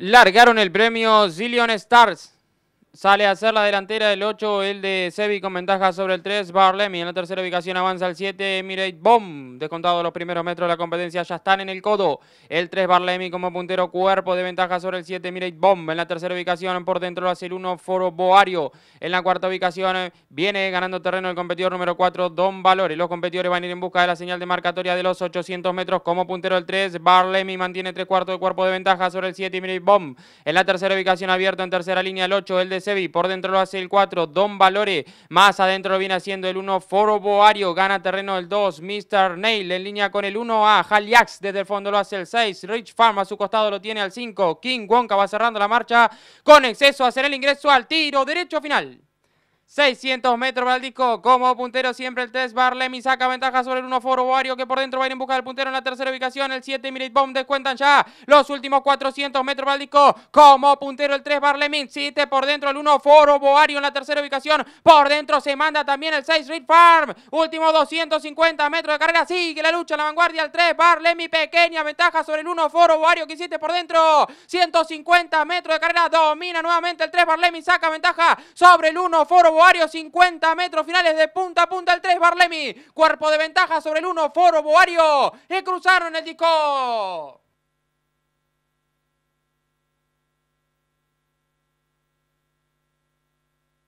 largaron el premio Zillion Stars. Sale a hacer la delantera del 8, el de Sebi con ventaja sobre el 3, Barlemi. En la tercera ubicación avanza el 7, Emirate Bomb. Descontado los primeros metros de la competencia, ya están en el codo. El 3, Barlemi como puntero cuerpo de ventaja sobre el 7, Emirate Bomb. En la tercera ubicación por dentro lo hace el 1, Foro Boario. En la cuarta ubicación eh, viene ganando terreno el competidor número 4, Don Valores. Los competidores van a ir en busca de la señal de marcatoria de los 800 metros como puntero el 3, Barlemi mantiene 3 cuartos de cuerpo de ventaja sobre el 7, Emirate Bomb. En la tercera ubicación abierto en tercera línea el 8, el de por dentro lo hace el 4, Don Valore. Más adentro lo viene haciendo el 1, Foro Boario. Gana terreno el 2, Mr. Nail. En línea con el 1 a Haliax. Desde el fondo lo hace el 6, Rich Farm. A su costado lo tiene al 5, King Wonka. Va cerrando la marcha con exceso a hacer el ingreso al tiro derecho final. 600 metros para Como puntero siempre el 3. Barlemi saca ventaja sobre el 1 Foro Boario, que por dentro va a ir en busca del puntero en la tercera ubicación. El 7 Minute Bomb descuentan ya los últimos 400 metros para Como puntero el 3 Barlemi. 7 por dentro el 1 Foro Boario en la tercera ubicación. Por dentro se manda también el 6 Reed Farm. Último 250 metros de carrera. Sigue la lucha en la vanguardia. El 3 Barlemi. Pequeña ventaja sobre el 1 Foro Boario, que 7 por dentro. 150 metros de carrera. Domina nuevamente el 3 Barlemi. Saca ventaja sobre el 1 Foro Boario, Boario, 50 metros finales de punta a punta el 3, Barlemi. Cuerpo de ventaja sobre el 1, Foro Boario. Y cruzaron el disco.